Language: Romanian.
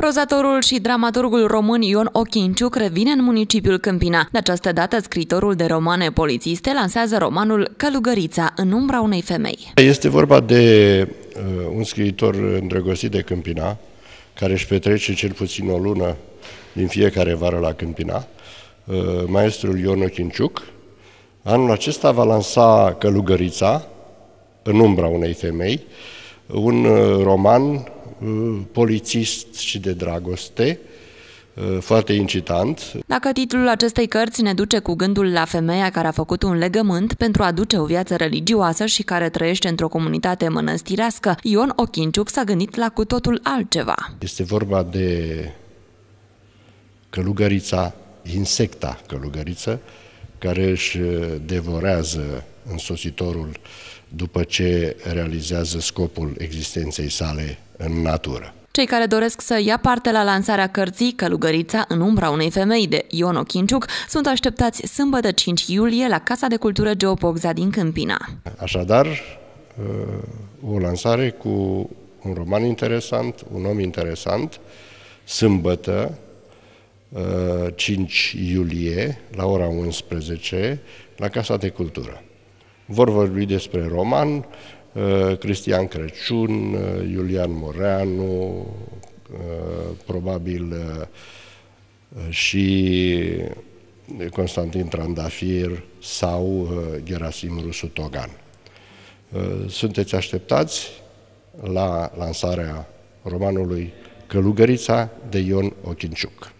Prozatorul și dramaturgul român Ion Ochinciuc revine în municipiul Câmpina. De această dată, scritorul de romane polițiste lansează romanul Călugărița în umbra unei femei. Este vorba de uh, un scriitor îndrăgostit de Câmpina, care își petrece cel puțin o lună din fiecare vară la Câmpina, uh, maestrul Ion Ochinciuc. Anul acesta va lansa Călugărița în umbra unei femei, un uh, roman Mm, polițist și de dragoste, mm, foarte incitant. Dacă titlul acestei cărți ne duce cu gândul la femeia care a făcut un legământ pentru a duce o viață religioasă și care trăiește într-o comunitate mănăstirească, Ion Ochinciuc s-a gândit la cu totul altceva. Este vorba de călugărița, insecta călugăriță, care își uh, devorează însoțitorul după ce realizează scopul existenței sale în natură. Cei care doresc să ia parte la lansarea cărții Călugărița în umbra unei femei de Ion Ochinciuc sunt așteptați sâmbătă 5 iulie la Casa de Cultură Geopogza din Câmpina. Așadar, uh, o lansare cu un roman interesant, un om interesant, sâmbătă, 5 uh, iulie, la ora 11, la Casa de Cultură. Vor vorbi despre roman, uh, Cristian Crăciun, uh, Iulian Moreanu, probabil și Constantin Trandafir sau Gerasim Rusutogan. Sunteți așteptați la lansarea romanului Călugărița de Ion Ochinciuc.